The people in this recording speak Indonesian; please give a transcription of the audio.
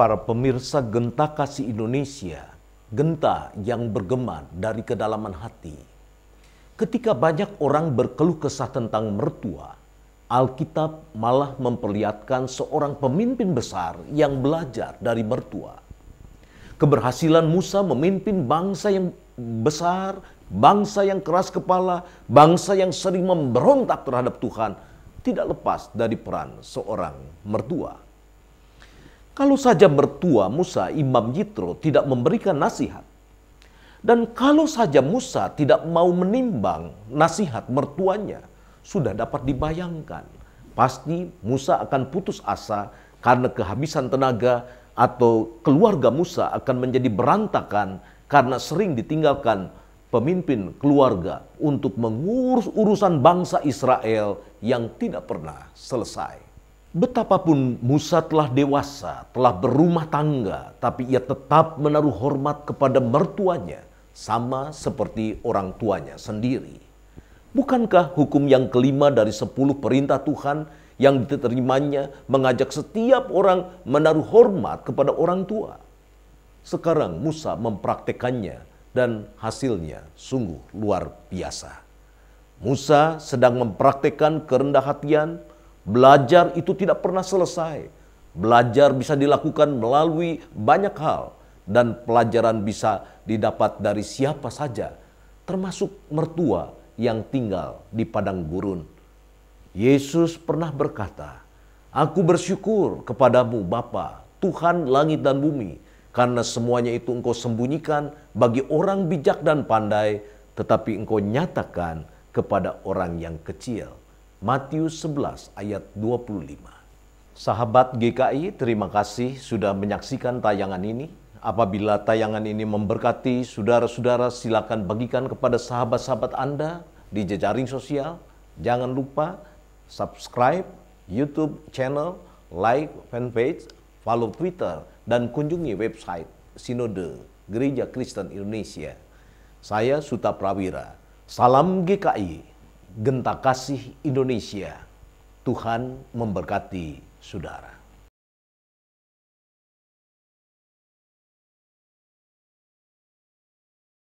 para pemirsa Genta Kasih Indonesia, genta yang bergema dari kedalaman hati. Ketika banyak orang berkeluh kesah tentang mertua, Alkitab malah memperlihatkan seorang pemimpin besar yang belajar dari mertua. Keberhasilan Musa memimpin bangsa yang besar, bangsa yang keras kepala, bangsa yang sering memberontak terhadap Tuhan, tidak lepas dari peran seorang mertua. Kalau saja mertua Musa, Imam Yitro, tidak memberikan nasihat, dan kalau saja Musa tidak mau menimbang nasihat mertuanya, sudah dapat dibayangkan. Pasti Musa akan putus asa karena kehabisan tenaga atau keluarga Musa akan menjadi berantakan karena sering ditinggalkan pemimpin keluarga untuk mengurus urusan bangsa Israel yang tidak pernah selesai. Betapapun Musa telah dewasa, telah berumah tangga, tapi ia tetap menaruh hormat kepada mertuanya, sama seperti orang tuanya sendiri. Bukankah hukum yang kelima dari sepuluh perintah Tuhan yang diterimanya mengajak setiap orang menaruh hormat kepada orang tua? Sekarang Musa mempraktekannya dan hasilnya sungguh luar biasa. Musa sedang mempraktekkan kerendah hatian, Belajar itu tidak pernah selesai. Belajar bisa dilakukan melalui banyak hal dan pelajaran bisa didapat dari siapa saja, termasuk mertua yang tinggal di padang gurun. Yesus pernah berkata, "Aku bersyukur kepadamu Bapa, Tuhan langit dan bumi, karena semuanya itu engkau sembunyikan bagi orang bijak dan pandai, tetapi engkau nyatakan kepada orang yang kecil." Matius 11 ayat 25. Sahabat GKI, terima kasih sudah menyaksikan tayangan ini. Apabila tayangan ini memberkati saudara-saudara, silakan bagikan kepada sahabat-sahabat Anda di jejaring sosial. Jangan lupa subscribe YouTube channel, like fanpage, follow Twitter, dan kunjungi website Sinode Gereja Kristen Indonesia. Saya Suta Prawira. Salam GKI. Genta Kasih Indonesia. Tuhan memberkati saudara.